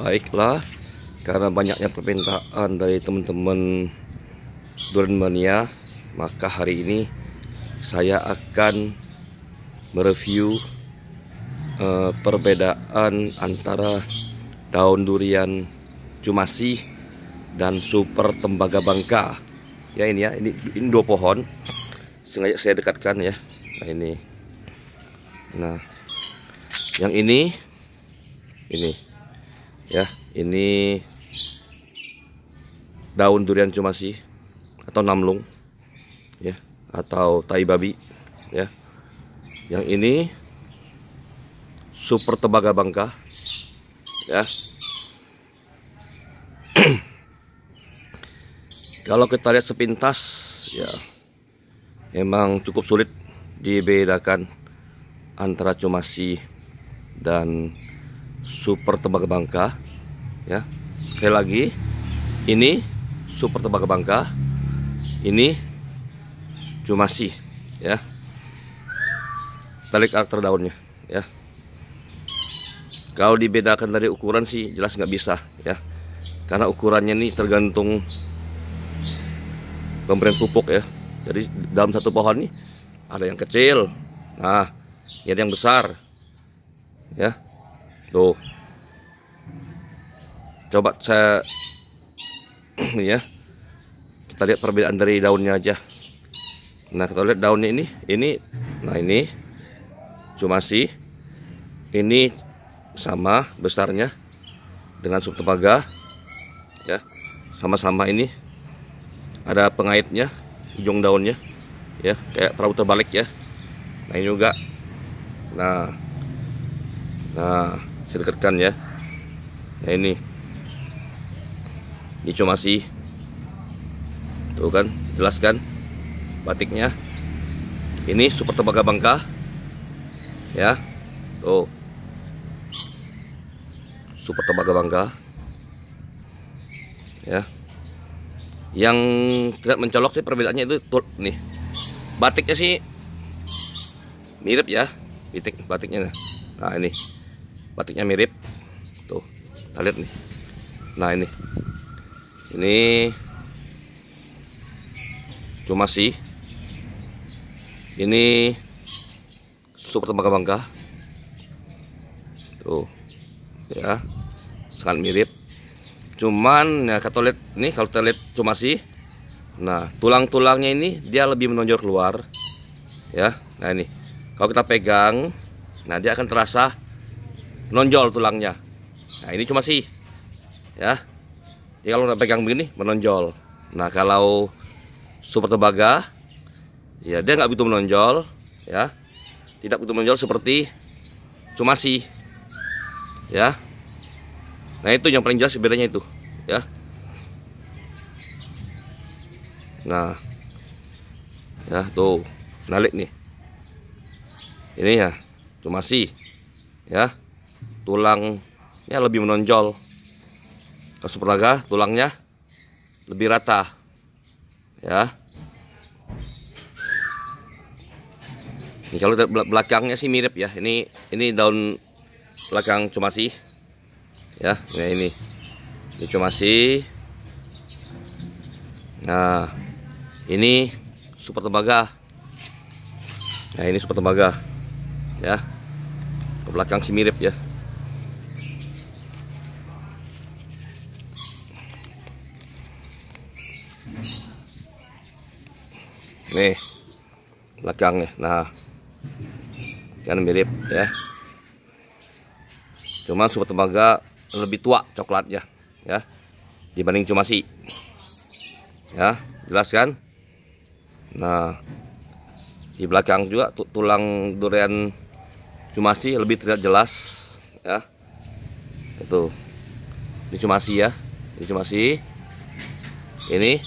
baiklah karena banyaknya permintaan dari teman-teman Durmania maka hari ini saya akan mereview uh, perbedaan antara daun durian cumasi dan super tembaga bangka ya ini ya ini, ini dua pohon sengaja saya dekatkan ya nah ini nah yang ini ini ya ini daun durian cuma sih atau namlung ya atau tai babi ya yang ini super tebaga bangka ya kalau kita lihat sepintas ya emang cukup sulit dibedakan antara cumasi dan super tembaga bangka ya sekali lagi ini super tembaga bangka ini jumasi ya tali karakter daunnya ya kalau dibedakan dari ukuran sih jelas nggak bisa ya karena ukurannya ini tergantung pemberian pupuk ya jadi dalam satu pohon nih ada yang kecil nah ini ada yang besar ya Tuh. Coba saya ini ya. Kita lihat perbedaan dari daunnya aja. Nah, kita lihat daunnya ini, ini nah ini cuma sih Ini sama besarnya dengan sup tembaga. Ya. Sama-sama ini ada pengaitnya, ujung daunnya. Ya, kayak perahu terbalik ya. Nah, ini juga. Nah. Nah, silkerkan ya nah ini ini cuma sih tuh kan jelaskan batiknya ini super tembaga bangka ya tuh super tembaga bangka ya yang tidak mencolok sih perbedaannya itu tuh, nih batiknya sih mirip ya batik batiknya nah ini batiknya mirip tuh kita lihat nih nah ini ini cuma sih ini super bangga bangga, tuh ya sangat mirip cuman ya lihat nih kalau kita lihat cuma sih nah tulang-tulangnya ini dia lebih menonjol keluar ya nah ini kalau kita pegang nah dia akan terasa menonjol tulangnya nah ini cuma sih ya jadi kalau pegang begini menonjol nah kalau super tembaga ya dia nggak butuh menonjol ya tidak butuh menonjol seperti cuma sih ya nah itu yang paling jelas bedanya itu ya nah ya tuh nalik nih ini ya cuma sih ya tulangnya lebih menonjol kasuperaga tulangnya lebih rata ya ini kalau belakangnya sih mirip ya ini ini daun belakang cuma sih ya ya ini ini cuma sih nah ini super tembaga nah ini super tembaga ya ke belakang sih mirip ya nih belakang nih nah kan mirip ya cuman super tembaga lebih tua coklatnya ya dibanding cuma cumasi ya jelas kan nah di belakang juga tulang durian cuma sih lebih terlihat jelas ya itu ini cuma sih ya ini cuma sih ini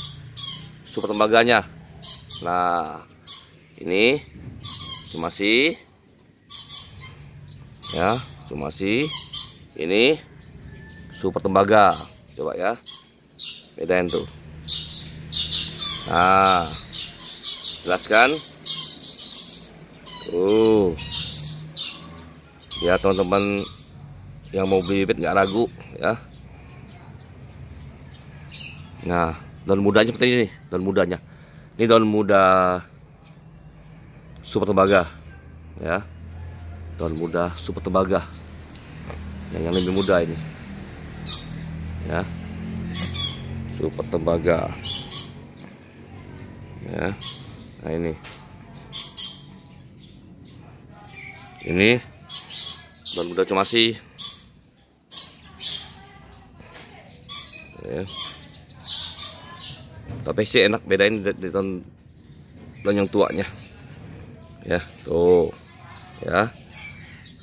super tembaganya nah ini sih, ya sih. ini super tembaga coba ya bedain tuh nah jelaskan tuh ya teman-teman yang mau beli bibit nggak ragu ya nah daun mudanya seperti ini daun mudanya ini daun muda super tembaga ya daun muda super tembaga yang, yang lebih muda ini ya super tembaga ya nah ini ini daun muda cuma sih ya tapi sih enak bedain dari tahun tahun yang tuanya ya tuh ya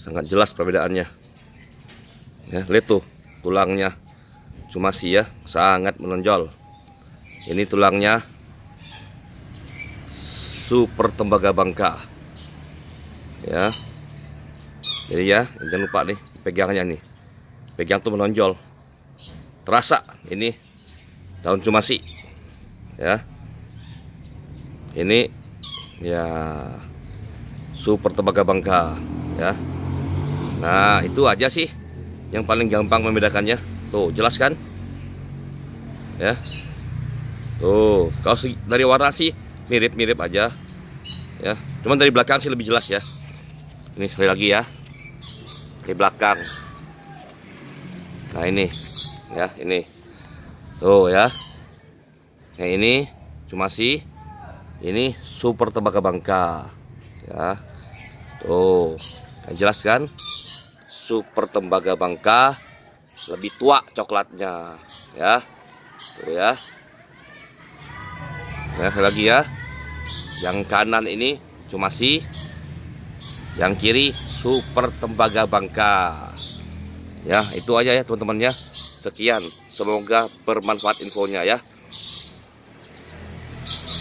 sangat jelas perbedaannya ya lihat tuh tulangnya cuma sih ya sangat menonjol ini tulangnya super tembaga bangka ya jadi ya jangan lupa nih pegangnya nih pegang tuh menonjol terasa ini daun cumasi ya ini ya super tembaga bangka ya nah itu aja sih yang paling gampang membedakannya tuh jelas kan ya tuh kalau dari warna sih mirip-mirip aja ya cuman dari belakang sih lebih jelas ya ini sekali lagi ya di belakang nah ini ya ini tuh ya ini cuma sih ini super tembaga bangka ya tuh kan jelas kan super tembaga bangka lebih tua coklatnya ya tuh ya ya lagi ya yang kanan ini cuma sih yang kiri super tembaga bangka ya itu aja ya teman-teman ya sekian semoga bermanfaat infonya ya Thank you.